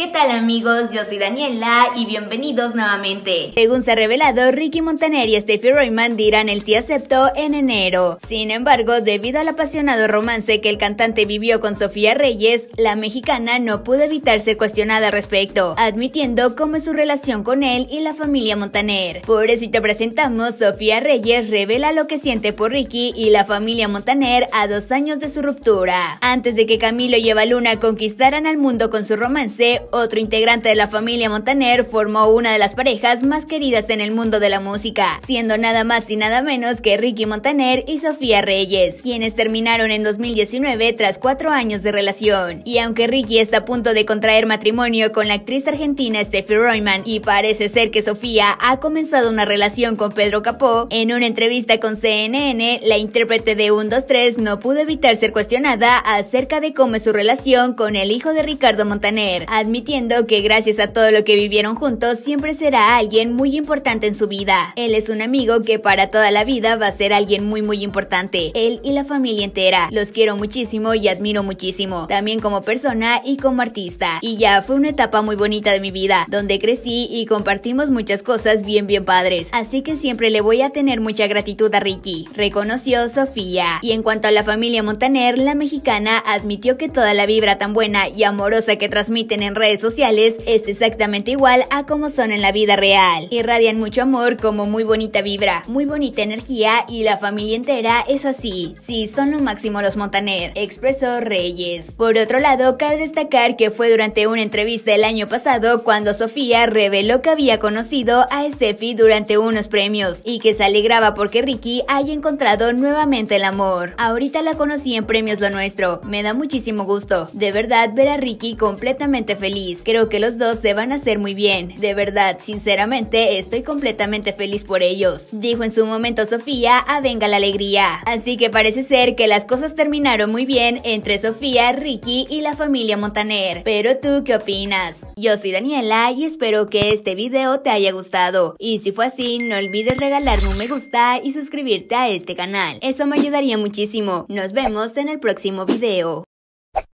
¿Qué tal amigos? Yo soy Daniela y bienvenidos nuevamente. Según se ha revelado, Ricky Montaner y Steffi Royman dirán el sí aceptó en enero. Sin embargo, debido al apasionado romance que el cantante vivió con Sofía Reyes, la mexicana no pudo evitar ser cuestionada al respecto, admitiendo cómo es su relación con él y la familia Montaner. Por eso y te presentamos, Sofía Reyes revela lo que siente por Ricky y la familia Montaner a dos años de su ruptura. Antes de que Camilo y Luna conquistaran al mundo con su romance, otro integrante de la familia Montaner, formó una de las parejas más queridas en el mundo de la música, siendo nada más y nada menos que Ricky Montaner y Sofía Reyes, quienes terminaron en 2019 tras cuatro años de relación. Y aunque Ricky está a punto de contraer matrimonio con la actriz argentina Steffi Royman y parece ser que Sofía ha comenzado una relación con Pedro Capó, en una entrevista con CNN, la intérprete de 123 no pudo evitar ser cuestionada acerca de cómo es su relación con el hijo de Ricardo Montaner admitiendo que gracias a todo lo que vivieron juntos siempre será alguien muy importante en su vida. Él es un amigo que para toda la vida va a ser alguien muy muy importante. Él y la familia entera. Los quiero muchísimo y admiro muchísimo. También como persona y como artista. Y ya fue una etapa muy bonita de mi vida, donde crecí y compartimos muchas cosas bien bien padres. Así que siempre le voy a tener mucha gratitud a Ricky. Reconoció Sofía. Y en cuanto a la familia Montaner, la mexicana admitió que toda la vibra tan buena y amorosa que transmiten en redes sociales es exactamente igual a como son en la vida real. Irradian mucho amor como muy bonita vibra, muy bonita energía y la familia entera es así. Sí, son lo máximo los Montaner, expresó Reyes. Por otro lado, cabe destacar que fue durante una entrevista el año pasado cuando Sofía reveló que había conocido a Steffi durante unos premios y que se alegraba porque Ricky haya encontrado nuevamente el amor. Ahorita la conocí en Premios Lo Nuestro, me da muchísimo gusto. De verdad, ver a Ricky completamente feliz Creo que los dos se van a hacer muy bien. De verdad, sinceramente, estoy completamente feliz por ellos. Dijo en su momento Sofía a Venga la Alegría. Así que parece ser que las cosas terminaron muy bien entre Sofía, Ricky y la familia Montaner. Pero tú, ¿qué opinas? Yo soy Daniela y espero que este video te haya gustado. Y si fue así, no olvides regalarme un me gusta y suscribirte a este canal. Eso me ayudaría muchísimo. Nos vemos en el próximo video.